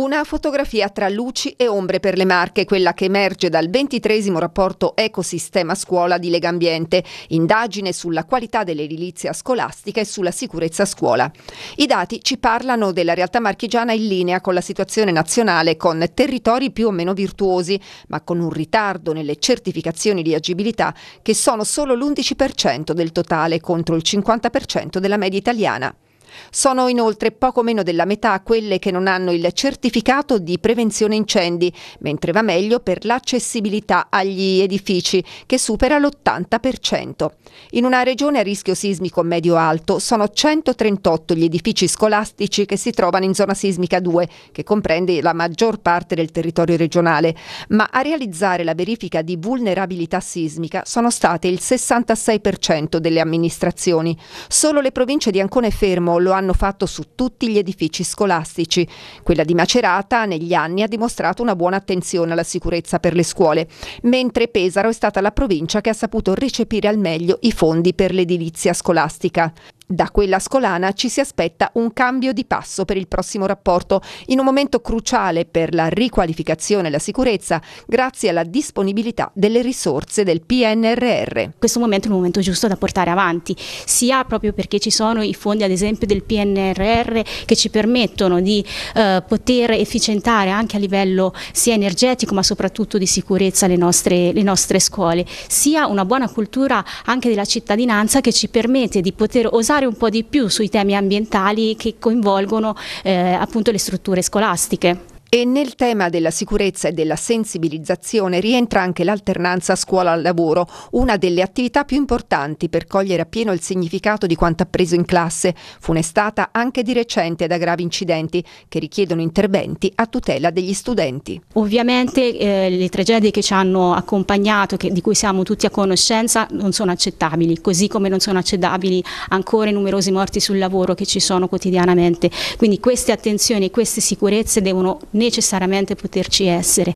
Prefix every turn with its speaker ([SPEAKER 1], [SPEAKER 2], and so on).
[SPEAKER 1] Una fotografia tra luci e ombre per le Marche, quella che emerge dal ventitresimo rapporto Ecosistema Scuola di Legambiente, indagine sulla qualità dell'edilizia scolastica e sulla sicurezza scuola. I dati ci parlano della realtà marchigiana in linea con la situazione nazionale, con territori più o meno virtuosi, ma con un ritardo nelle certificazioni di agibilità che sono solo l'11% del totale contro il 50% della media italiana. Sono inoltre poco meno della metà quelle che non hanno il certificato di prevenzione incendi, mentre va meglio per l'accessibilità agli edifici, che supera l'80%. In una regione a rischio sismico medio-alto sono 138 gli edifici scolastici che si trovano in zona sismica 2, che comprende la maggior parte del territorio regionale, ma a realizzare la verifica di vulnerabilità sismica sono state il 66% delle amministrazioni. Solo le province di Ancone e Fermo lo hanno fatto su tutti gli edifici scolastici. Quella di Macerata negli anni ha dimostrato una buona attenzione alla sicurezza per le scuole, mentre Pesaro è stata la provincia che ha saputo recepire al meglio i fondi per l'edilizia scolastica. Da quella scolana ci si aspetta un cambio di passo per il prossimo rapporto, in un momento cruciale per la riqualificazione e la sicurezza, grazie alla disponibilità delle risorse del PNRR. Questo momento è il momento giusto da portare avanti,
[SPEAKER 2] sia proprio perché ci sono i fondi ad esempio del PNRR che ci permettono di eh, poter efficientare anche a livello sia energetico ma soprattutto di sicurezza le nostre, le nostre scuole, sia una buona cultura anche della cittadinanza che ci permette di poter osare fare un po' di più sui temi ambientali che coinvolgono eh, appunto le
[SPEAKER 1] strutture scolastiche. E nel tema della sicurezza e della sensibilizzazione rientra anche l'alternanza scuola-lavoro, una delle attività più importanti per cogliere appieno il significato di quanto appreso in classe, funestata anche di recente da gravi incidenti che richiedono interventi a tutela degli studenti.
[SPEAKER 2] Ovviamente eh, le tragedie che ci hanno accompagnato, che, di cui siamo tutti a conoscenza, non sono accettabili, così come non sono accettabili ancora i numerosi morti sul lavoro che ci sono quotidianamente. Quindi queste attenzioni e queste sicurezze devono necessariamente poterci essere